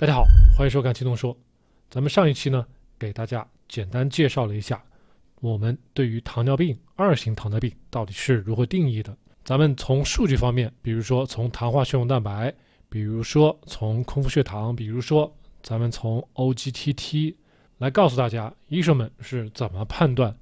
大家好，欢迎收看《轻松说》。咱们上一期呢，给大家简单介绍了一下我们对于糖尿病、二型糖尿病到底是如何定义的。咱们从数据方面，比如说从糖化血红蛋白，比如说从空腹血糖，比如说咱们从 OGTT 来告诉大家医生们是怎么判断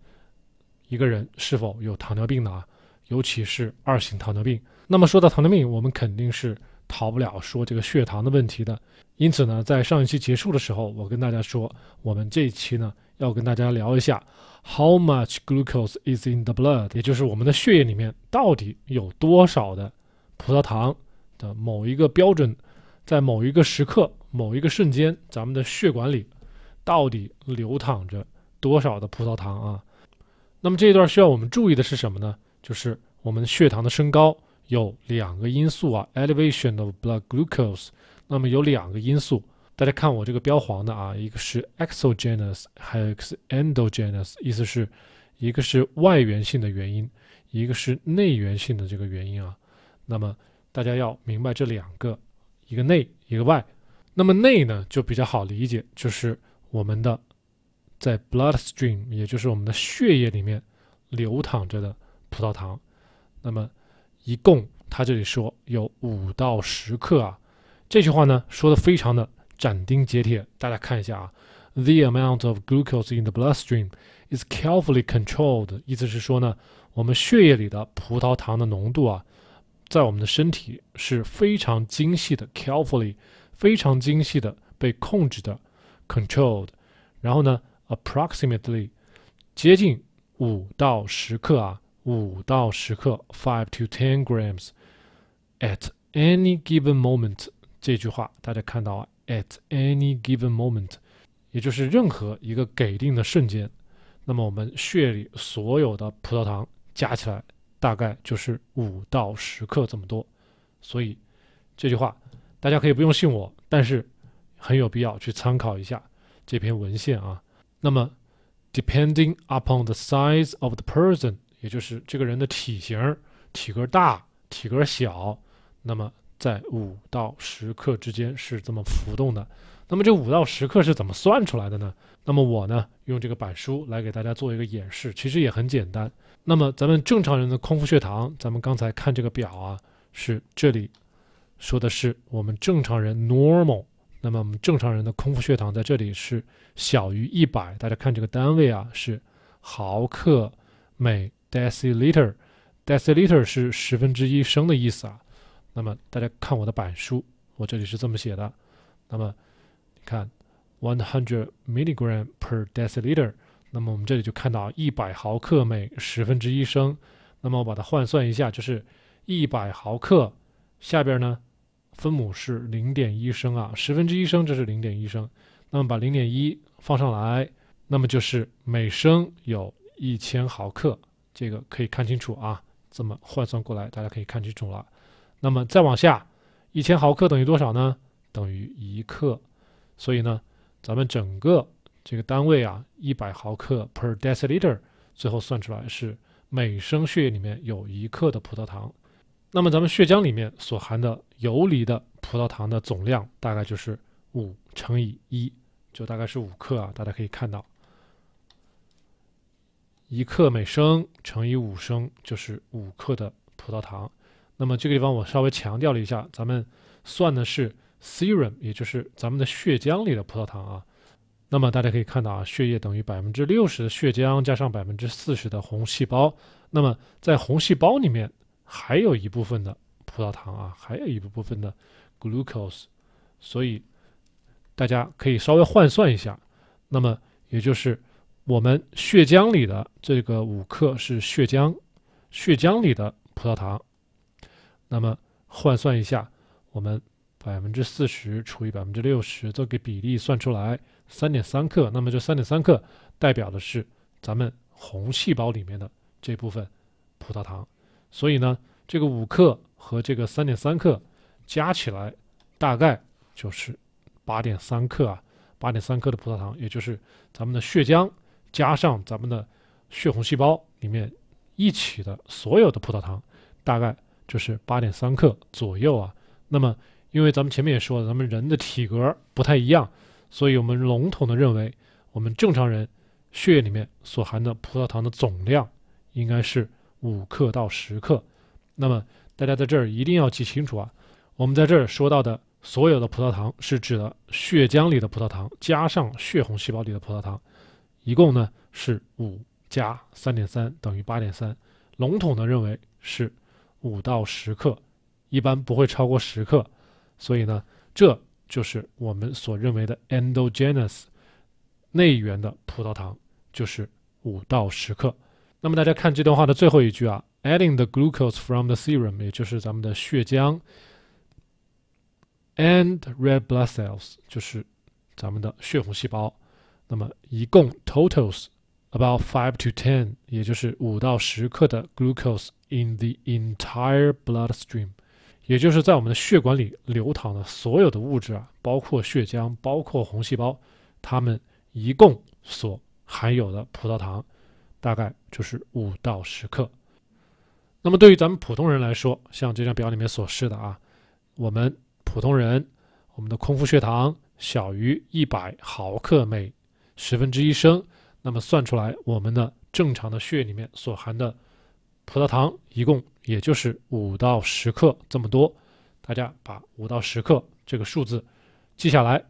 一个人是否有糖尿病的啊，尤其是二型糖尿病。那么说到糖尿病，我们肯定是。逃不了说这个血糖的问题的，因此呢，在上一期结束的时候，我跟大家说，我们这一期呢要跟大家聊一下，how much glucose is in the blood，也就是我们的血液里面到底有多少的葡萄糖的某一个标准，在某一个时刻、某一个瞬间，咱们的血管里到底流淌着多少的葡萄糖啊？那么这一段需要我们注意的是什么呢？就是我们血糖的升高。有两个因素啊，elevation of blood glucose。那么有两个因素，大家看我这个标黄的啊，一个是 exogenous，还有一个是 endogenous。意思是，一个是外源性的原因，一个是内源性的这个原因啊。那么大家要明白这两个，一个内，一个外。那么内呢就比较好理解，就是我们的在 blood stream，也就是我们的血液里面流淌着的葡萄糖。那么一共，他这里说有五到十克啊，这句话呢说的非常的斩钉截铁。大家看一下啊，the amount of glucose in the bloodstream is carefully controlled，意思是说呢，我们血液里的葡萄糖的浓度啊，在我们的身体是非常精细的，carefully，非常精细的被控制的，controlled。然后呢，approximately，接近五到十克啊。五到十克，five to ten grams，at any given moment。这句话大家看到啊，at any given moment，也就是任何一个给定的瞬间，那么我们血里所有的葡萄糖加起来大概就是五到十克这么多。所以这句话大家可以不用信我，但是很有必要去参考一下这篇文献啊。那么，depending upon the size of the person。也就是这个人的体型，体格大，体格小，那么在五到十克之间是这么浮动的。那么这五到十克是怎么算出来的呢？那么我呢用这个板书来给大家做一个演示，其实也很简单。那么咱们正常人的空腹血糖，咱们刚才看这个表啊，是这里说的是我们正常人 normal。那么我们正常人的空腹血糖在这里是小于一百，大家看这个单位啊是毫克每。deciliter，deciliter 是十分之一升的意思啊。那么大家看我的板书，我这里是这么写的。那么你看，one hundred milligram per deciliter。那么我们这里就看到一百毫克每十分之一升。那么我把它换算一下，就是一百毫克，下边呢分母是零点一升啊，十分之一升这是零点一升。那么把零点一放上来，那么就是每升有一千毫克。这个可以看清楚啊，这么换算过来，大家可以看清楚了。那么再往下，一千毫克等于多少呢？等于一克。所以呢，咱们整个这个单位啊，一百毫克 per deciliter，最后算出来是每升血液里面有一克的葡萄糖。那么咱们血浆里面所含的游离的葡萄糖的总量，大概就是五乘以一，就大概是五克啊。大家可以看到。一克每升乘以五升就是五克的葡萄糖。那么这个地方我稍微强调了一下，咱们算的是 serum，也就是咱们的血浆里的葡萄糖啊。那么大家可以看到啊，血液等于百分之六十的血浆加上百分之四十的红细胞。那么在红细胞里面还有一部分的葡萄糖啊，还有一部分的 glucose。所以大家可以稍微换算一下，那么也就是。我们血浆里的这个五克是血浆，血浆里的葡萄糖，那么换算一下，我们百分之四十除以百分之六十，这个比例算出来，三点三克。那么这三点三克代表的是咱们红细胞里面的这部分葡萄糖，所以呢，这个五克和这个三点三克加起来，大概就是八点三克啊，八点三克的葡萄糖，也就是咱们的血浆。加上咱们的血红细胞里面一起的所有的葡萄糖，大概就是八点三克左右啊。那么，因为咱们前面也说了，咱们人的体格不太一样，所以我们笼统的认为，我们正常人血液里面所含的葡萄糖的总量应该是五克到十克。那么大家在这儿一定要记清楚啊，我们在这儿说到的所有的葡萄糖是指的血浆里的葡萄糖加上血红细胞里的葡萄糖。一共呢是五加三点三等于八点三，笼统的认为是五到十克，一般不会超过十克，所以呢，这就是我们所认为的 endogenous 内源的葡萄糖，就是五到十克。那么大家看这段话的最后一句啊，adding the glucose from the serum，也就是咱们的血浆，and red blood cells，就是咱们的血红细胞。那么一共 totals about five to ten，也就是五到十克的 glucose in the entire blood stream，也就是在我们的血管里流淌的所有的物质啊，包括血浆，包括红细胞，它们一共所含有的葡萄糖，大概就是五到十克。那么对于咱们普通人来说，像这张表里面所示的啊，我们普通人我们的空腹血糖小于一百毫克每十分之一升，那么算出来，我们的正常的血里面所含的葡萄糖一共也就是五到十克这么多。大家把五到十克这个数字记下来，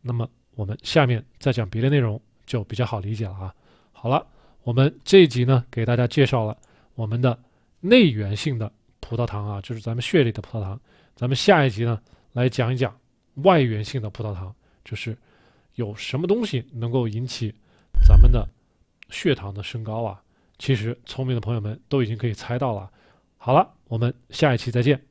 那么我们下面再讲别的内容就比较好理解了啊。好了，我们这一集呢给大家介绍了我们的内源性的葡萄糖啊，就是咱们血里的葡萄糖。咱们下一集呢来讲一讲外源性的葡萄糖，就是。有什么东西能够引起咱们的血糖的升高啊？其实聪明的朋友们都已经可以猜到了。好了，我们下一期再见。